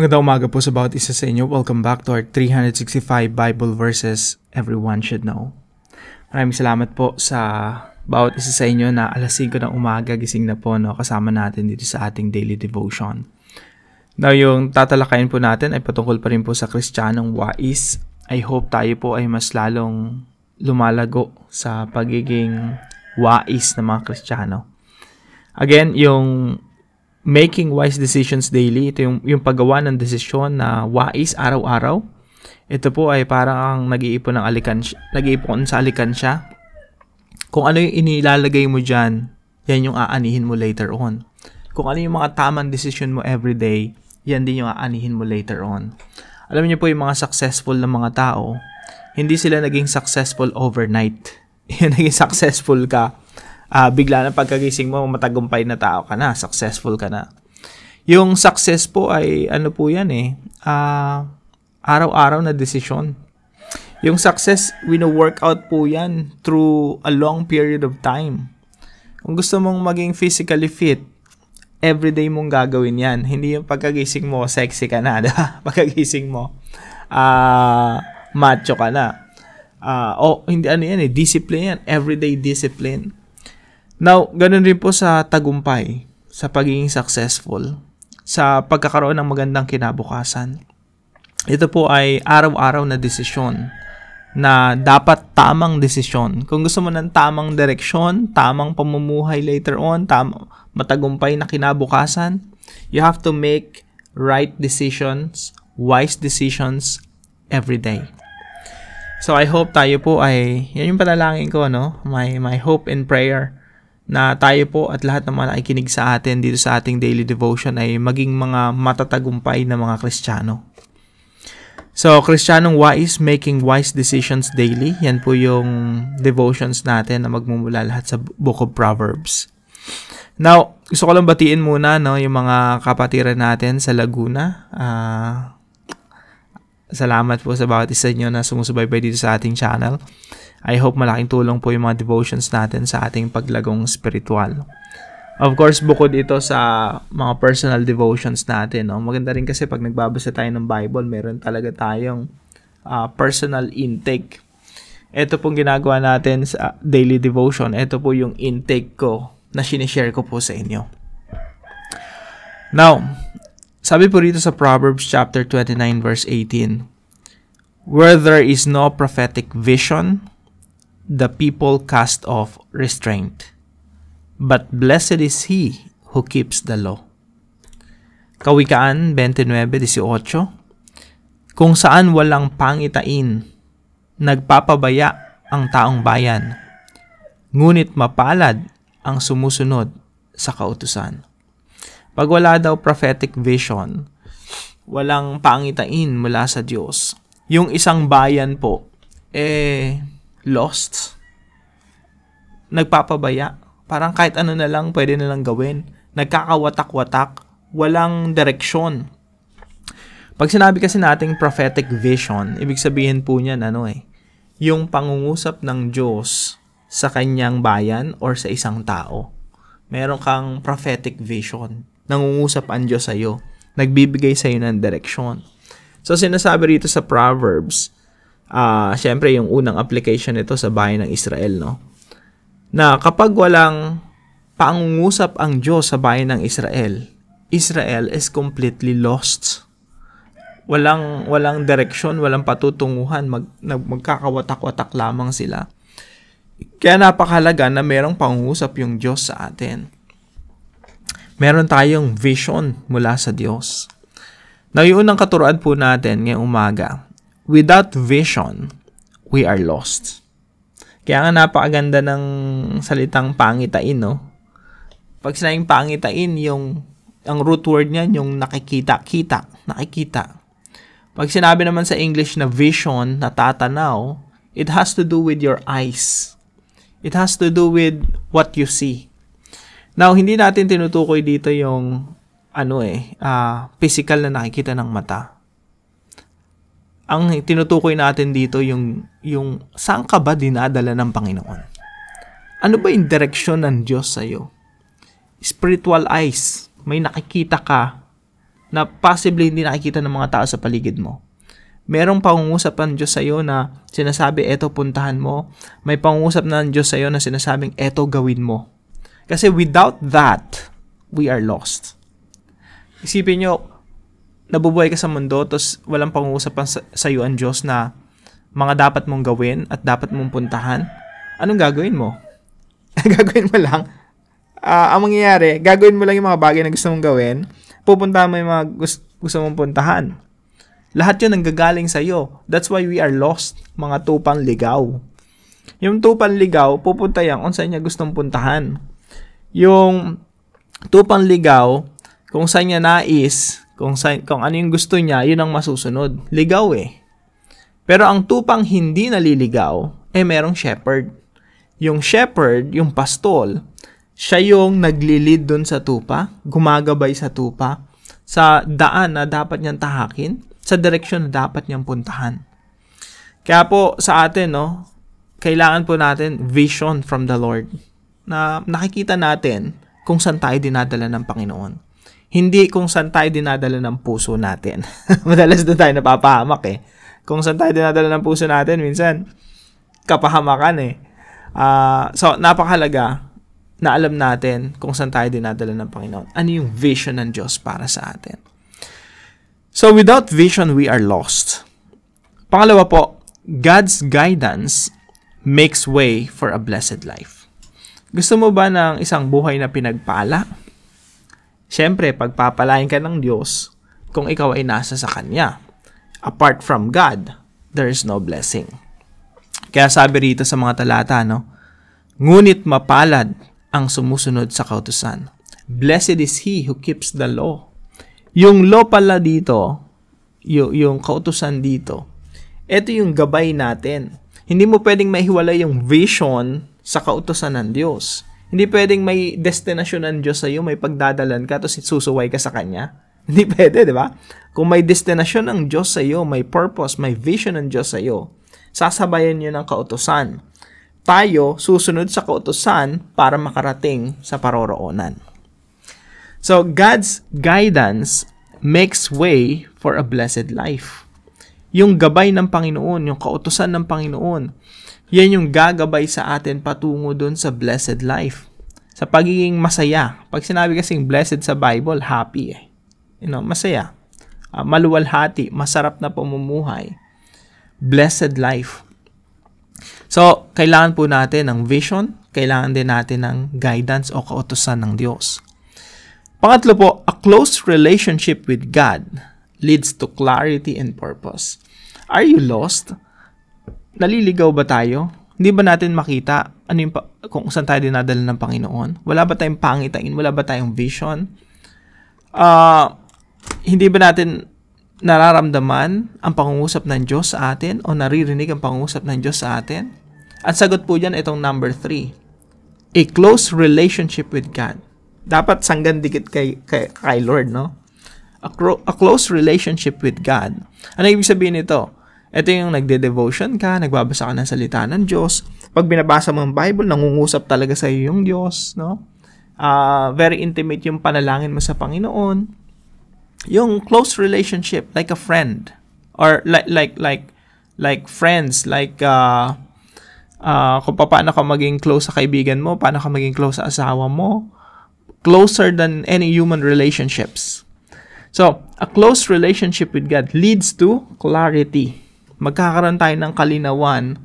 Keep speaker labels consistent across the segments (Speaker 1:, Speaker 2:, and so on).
Speaker 1: Magandang umaga po sa bawat isa sa inyo. Welcome back to our 365 Bible Verses Everyone Should Know. Maraming salamat po sa bawat isa sa inyo na alas 5 ng umaga gising na po no, kasama natin dito sa ating daily devotion. Now yung tatalakayin po natin ay patungkol pa rin po sa Kristiyanong wais. I hope tayo po ay mas lalong lumalago sa pagiging wais ng mga Kristiyano. Again, yung making wise decisions daily. Ito yung, yung paggawa ng desisyon na wais araw-araw. Ito po ay parang ang nag-iipon ng alikansya, nag-iipon sa alikansya. Kung ano yung inilalagay mo dyan, yan yung aanihin mo later on. Kung ano yung mga tamang decision mo every day, yan din yung aanihin mo later on. Alam niyo po yung mga successful na mga tao, hindi sila naging successful overnight. Yan, naging successful ka uh, bigla na pagkagising mo, matagumpay na tao ka na, successful ka na. Yung success po ay ano po yan eh, uh, araw-araw na desisyon. Yung success, wino-work out po yan through a long period of time. Kung gusto mong maging physically fit, everyday mong gagawin yan. Hindi yung pagkagising mo, sexy ka na, diba? pagkagising mo, uh, macho ka na. Uh, o, oh, hindi ano yan eh, discipline yan, everyday discipline Now, ganun rin po sa tagumpay, sa pagiging successful, sa pagkakaroon ng magandang kinabukasan. Ito po ay araw-araw na desisyon na dapat tamang desisyon. Kung gusto mo ng tamang direksyon, tamang pamumuhay later on, tam matagumpay na kinabukasan, you have to make right decisions, wise decisions every day. So I hope tayo po ay, yan yung panalangin ko, no? My, my hope and prayer na tayo po at lahat ng mga nakikinig sa atin dito sa ating daily devotion ay maging mga matatagumpay na mga Kristiyano. So, Kristiyanong Wise Making Wise Decisions Daily. Yan po yung devotions natin na magmumula lahat sa Book of Proverbs. Now, gusto ko lang batiin muna no, yung mga kapatiran natin sa Laguna. Uh, salamat po sa bawat isa nyo na sumusubaybay dito sa ating channel. I hope malaking tulong po yung mga devotions natin sa ating paglagong spiritual. Of course, bukod ito sa mga personal devotions natin, no? maganda rin kasi pag nagbabasa tayo ng Bible, meron talaga tayong uh, personal intake. Ito pong ginagawa natin sa daily devotion. Ito po yung intake ko na sinishare ko po sa inyo. Now, sabi po rito sa Proverbs chapter 29 verse 18, Where there is no prophetic vision, the people cast off restraint. But blessed is he who keeps the law. Kawikaan 29.18 Kung saan walang pangitain, nagpapabaya ang taong bayan, ngunit mapalad ang sumusunod sa kautusan. Pag wala daw prophetic vision, walang pangitain mula sa Diyos. Yung isang bayan po, eh, lost, nagpapabaya. Parang kahit ano na lang pwede na lang gawin. Nagkakawatak-watak, walang direksyon. Pag sinabi kasi nating prophetic vision, ibig sabihin po niyan ano eh, yung pangungusap ng Diyos sa kanyang bayan or sa isang tao. Meron kang prophetic vision. Nangungusap ang Diyos sa iyo. Nagbibigay sa iyo ng direksyon. So sinasabi rito sa Proverbs uh, syempre yung unang application nito sa bayan ng Israel, no? Na kapag walang pangungusap ang Diyos sa bayan ng Israel, Israel is completely lost. Walang walang direksyon, walang patutunguhan, mag, magkakawatak-watak lamang sila. Kaya napakahalaga na merong pangungusap yung Diyos sa atin. Meron tayong vision mula sa Diyos. Now, yung unang katuruan po natin ngayong umaga, without vision, we are lost. Kaya nga napakaganda ng salitang pangitain, no? Pag sinabing pangitain, yung ang root word niyan yung nakikita, kita, nakikita. Pag sinabi naman sa English na vision, natatanaw, it has to do with your eyes. It has to do with what you see. Now, hindi natin tinutukoy dito yung ano eh, uh, physical na nakikita ng mata ang tinutukoy natin dito yung, yung saan ka ba dinadala ng Panginoon? Ano ba yung direksyon ng Diyos sa iyo? Spiritual eyes. May nakikita ka na possibly hindi nakikita ng mga tao sa paligid mo. Merong pangungusap ng Diyos iyo na sinasabi, eto puntahan mo. May pangungusap na ng Diyos iyo na sinasabing, eto gawin mo. Kasi without that, we are lost. Isipin nyo, nabubuhay ka sa mundo tapos walang pang-uusapan sa, iyo ang Diyos na mga dapat mong gawin at dapat mong puntahan, anong gagawin mo? gagawin mo lang. Uh, ang mangyayari, gagawin mo lang yung mga bagay na gusto mong gawin, pupunta mo yung mga gusto, gusto mong puntahan. Lahat yun ang gagaling sa iyo. That's why we are lost, mga tupang ligaw. Yung tupang ligaw, pupunta yan kung saan niya gustong puntahan. Yung tupang ligaw, kung saan niya nais, kung, sa, kung ano yung gusto niya, yun ang masusunod. Ligaw eh. Pero ang tupang hindi naliligaw, eh merong shepherd. Yung shepherd, yung pastol, siya yung naglilid dun sa tupa, gumagabay sa tupa, sa daan na dapat niyang tahakin, sa direksyon na dapat niyang puntahan. Kaya po sa atin, no, kailangan po natin vision from the Lord na nakikita natin kung saan tayo dinadala ng Panginoon hindi kung saan tayo dinadala ng puso natin. Madalas doon tayo napapahamak eh. Kung saan tayo dinadala ng puso natin, minsan, kapahamakan eh. Uh, so, napakalaga na alam natin kung saan tayo dinadala ng Panginoon. Ano yung vision ng Diyos para sa atin? So, without vision, we are lost. Pangalawa po, God's guidance makes way for a blessed life. Gusto mo ba ng isang buhay na pinagpala? Siyempre, pagpapalain ka ng Diyos kung ikaw ay nasa sa Kanya. Apart from God, there is no blessing. Kaya sabi rito sa mga talata, no? Ngunit mapalad ang sumusunod sa kautusan. Blessed is he who keeps the law. Yung law pala dito, yung, yung kautusan dito, ito yung gabay natin. Hindi mo pwedeng maihiwalay yung vision sa kautusan ng Diyos. Hindi pwedeng may destinasyon ng Diyos sa iyo, may pagdadalan ka, tapos susuway ka sa Kanya. Hindi pwede, di ba? Kung may destinasyon ng Diyos sa iyo, may purpose, may vision ng Diyos sa iyo, sasabayan niyo ng kautosan. Tayo, susunod sa kautosan para makarating sa paroroonan. So, God's guidance makes way for a blessed life. Yung gabay ng Panginoon, yung kautosan ng Panginoon, yan yung gagabay sa atin patungo doon sa blessed life. Sa pagiging masaya. Pag sinabi kasing blessed sa Bible, happy eh. You know, masaya. Uh, maluwalhati, masarap na pamumuhay. Blessed life. So, kailangan po natin ng vision, kailangan din natin ng guidance o kautosan ng Diyos. Pangatlo po, a close relationship with God leads to clarity and purpose. Are you lost? naliligaw ba tayo? Hindi ba natin makita ano yung, kung saan tayo dinadala ng Panginoon? Wala ba tayong pangitain? Wala ba tayong vision? Uh, hindi ba natin nararamdaman ang pangungusap ng Diyos sa atin o naririnig ang pangungusap ng Diyos sa atin? At sagot po dyan itong number three, a close relationship with God. Dapat sanggan dikit kay, kay, kay Lord, no? A, cro- a close relationship with God. Ano ibig sabihin nito? Ito yung nagde-devotion ka, nagbabasa ka ng salita ng Diyos. Pag binabasa mo ang Bible, nangungusap talaga sa iyo yung Diyos, no? Uh, very intimate yung panalangin mo sa Panginoon. Yung close relationship, like a friend. Or like, like, like, like friends, like, uh, uh, kung paano ka maging close sa kaibigan mo, paano ka maging close sa asawa mo, closer than any human relationships. So, a close relationship with God leads to clarity magkakaroon tayo ng kalinawan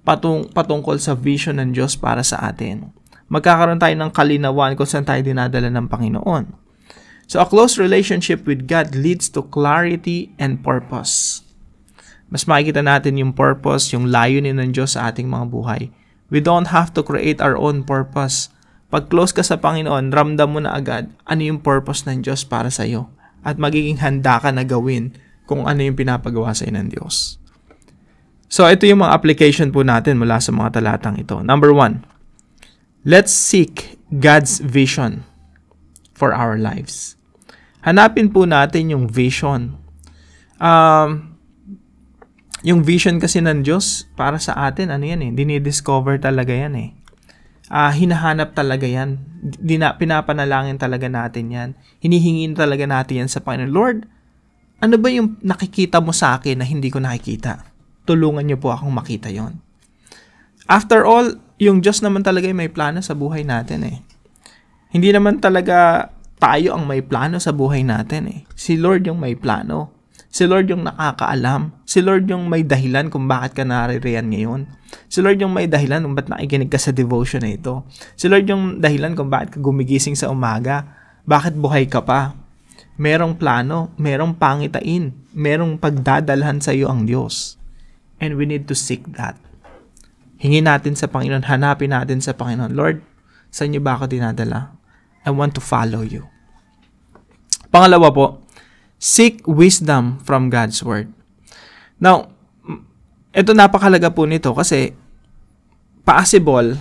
Speaker 1: patung patungkol sa vision ng Diyos para sa atin. Magkakaroon tayo ng kalinawan kung saan tayo dinadala ng Panginoon. So a close relationship with God leads to clarity and purpose. Mas makikita natin yung purpose, yung layunin ng Diyos sa ating mga buhay. We don't have to create our own purpose. Pag close ka sa Panginoon, ramdam mo na agad ano yung purpose ng Diyos para sa iyo at magiging handa ka na gawin kung ano yung pinapagawa sa ng Diyos. So ito yung mga application po natin mula sa mga talatang ito. Number one, let's seek God's vision for our lives. Hanapin po natin yung vision. Um, yung vision kasi ng Diyos para sa atin, ano yan eh, dinidiscover talaga yan eh. Uh, hinahanap talaga yan. Dina, pinapanalangin talaga natin yan. Hinihingin talaga natin yan sa Panginoon. Lord, ano ba yung nakikita mo sa akin na hindi ko nakikita? tulungan niyo po akong makita yon. After all, yung Diyos naman talaga may plano sa buhay natin eh. Hindi naman talaga tayo ang may plano sa buhay natin eh. Si Lord yung may plano. Si Lord yung nakakaalam. Si Lord yung may dahilan kung bakit ka naririyan ngayon. Si Lord yung may dahilan kung bakit nakikinig ka sa devotion na ito. Si Lord yung dahilan kung bakit ka gumigising sa umaga. Bakit buhay ka pa? Merong plano, merong pangitain, merong pagdadalhan sa iyo ang Diyos. And we need to seek that. Hingi natin sa Panginoon, hanapin natin sa Panginoon. Lord, sa inyo ba ako dinadala? I want to follow you. Pangalawa po, seek wisdom from God's Word. Now, ito napakalaga po nito kasi possible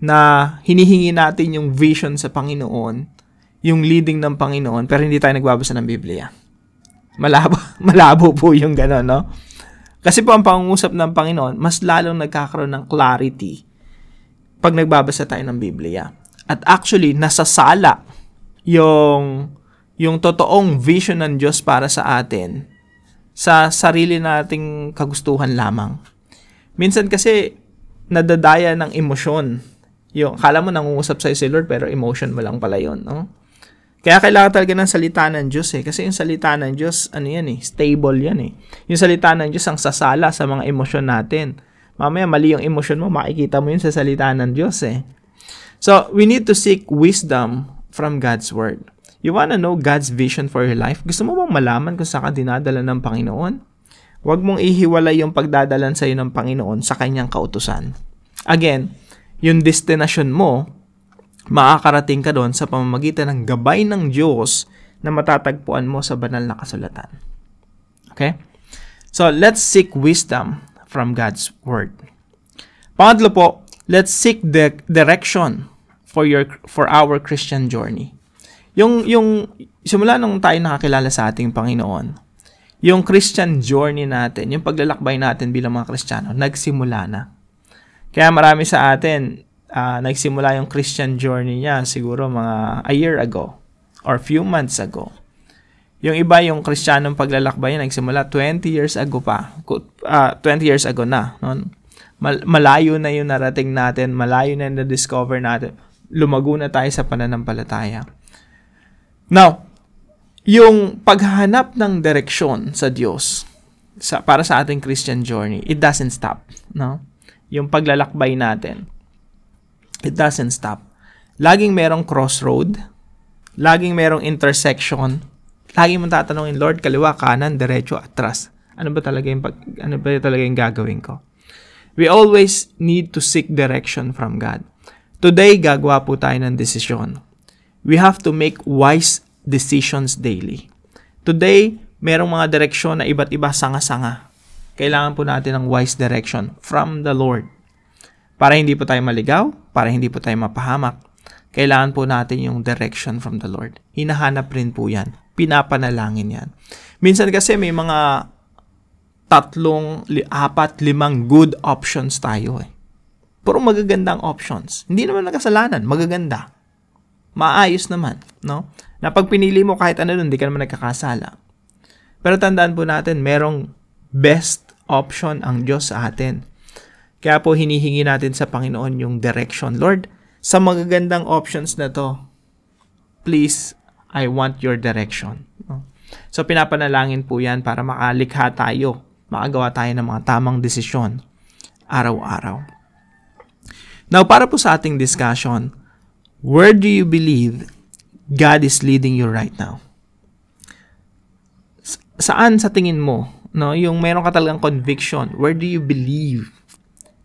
Speaker 1: na hinihingi natin yung vision sa Panginoon, yung leading ng Panginoon, pero hindi tayo nagbabasa ng Biblia. Malabo, malabo po yung gano'n, no? Kasi po ang pangungusap ng Panginoon, mas lalong nagkakaroon ng clarity pag nagbabasa tayo ng Biblia. At actually, nasasala yung, yung totoong vision ng Diyos para sa atin sa sarili nating kagustuhan lamang. Minsan kasi, nadadaya ng emosyon. Yung, kala mo nangungusap sa'yo si Lord, pero emotion mo lang pala yun, no? Kaya kailangan talaga ng salita ng Diyos eh. Kasi yung salita ng Diyos, ano yan eh, stable yan eh. Yung salita ng Diyos ang sasala sa mga emosyon natin. Mamaya mali yung emosyon mo, makikita mo yun sa salita ng Diyos eh. So, we need to seek wisdom from God's Word. You wanna know God's vision for your life? Gusto mo bang malaman kung saan ka dinadala ng Panginoon? Huwag mong ihiwalay yung pagdadalan sa'yo ng Panginoon sa kanyang kautusan. Again, yung destination mo, makakarating ka doon sa pamamagitan ng gabay ng Diyos na matatagpuan mo sa banal na kasulatan. Okay? So, let's seek wisdom from God's Word. Pangatlo po, let's seek the direction for your for our Christian journey. Yung yung simula nung tayo nakakilala sa ating Panginoon, yung Christian journey natin, yung paglalakbay natin bilang mga Kristiyano, nagsimula na. Kaya marami sa atin, uh, nagsimula yung Christian journey niya siguro mga a year ago or few months ago. Yung iba, yung Kristiyanong paglalakbay niya, nagsimula 20 years ago pa. Uh, ah, 20 years ago na. No? malayo na yung narating natin, malayo na yung na-discover natin. Lumago na tayo sa pananampalataya. Now, yung paghahanap ng direksyon sa Diyos sa, para sa ating Christian journey, it doesn't stop. No? Yung paglalakbay natin it doesn't stop. Laging merong crossroad, laging merong intersection, lagi mong tatanungin, Lord, kaliwa, kanan, derecho, atras. Ano ba talaga yung, pag, ano ba talaga yung gagawin ko? We always need to seek direction from God. Today, gagawa po tayo ng desisyon. We have to make wise decisions daily. Today, merong mga direksyon na iba't iba sanga-sanga. Kailangan po natin ng wise direction from the Lord. Para hindi po tayo maligaw, para hindi po tayo mapahamak, kailangan po natin yung direction from the Lord. Hinahanap rin po yan. Pinapanalangin yan. Minsan kasi may mga tatlong, li, apat, limang good options tayo eh. Pero magagandang options. Hindi naman nakasalanan, magaganda. Maayos naman, no? Na pag pinili mo kahit ano dun, hindi ka naman nagkakasala. Pero tandaan po natin, merong best option ang Diyos sa atin kaya po hinihingi natin sa Panginoon yung direction. Lord, sa magagandang options na to, please, I want your direction. So pinapanalangin po yan para makalikha tayo, makagawa tayo ng mga tamang desisyon araw-araw. Now, para po sa ating discussion, where do you believe God is leading you right now? Saan sa tingin mo, no, yung meron ka talagang conviction, where do you believe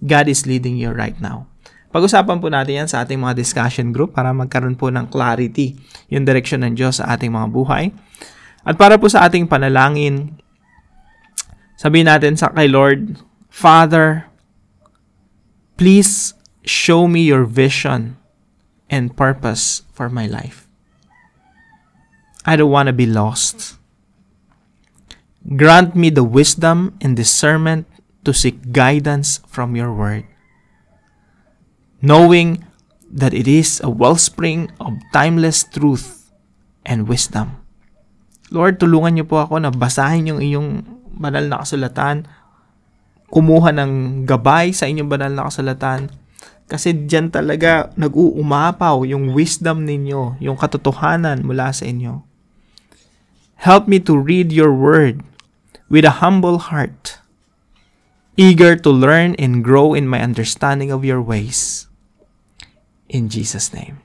Speaker 1: God is leading you right now. Pag-usapan po natin yan sa ating mga discussion group para magkaroon po ng clarity yung direction ng Diyos sa ating mga buhay. At para po sa ating panalangin, sabihin natin sa kay Lord, Father, please show me your vision and purpose for my life. I don't want to be lost. Grant me the wisdom and discernment to seek guidance from your word. Knowing that it is a wellspring of timeless truth and wisdom. Lord, tulungan niyo po ako na basahin yung iyong banal na kasulatan, kumuha ng gabay sa inyong banal na kasulatan, kasi diyan talaga nag-uumapaw yung wisdom ninyo, yung katotohanan mula sa inyo. Help me to read your word with a humble heart eager to learn and grow in my understanding of your ways. In Jesus' name.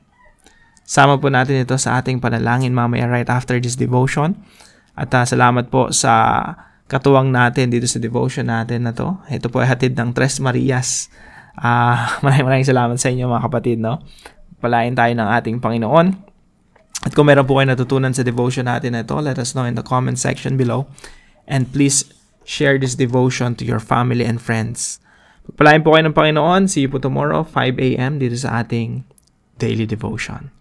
Speaker 1: Sama po natin ito sa ating panalangin mamaya right after this devotion. At uh, salamat po sa katuwang natin dito sa devotion natin na to. Ito po ay hatid ng Tres Marias. Uh, maraming maraming salamat sa inyo mga kapatid. No? Palain tayo ng ating Panginoon. At kung meron po kayo natutunan sa devotion natin na ito, let us know in the comment section below. And please share this devotion to your family and friends. Pagpalain po kayo ng Panginoon. See you po tomorrow, 5 a.m. dito sa ating daily devotion.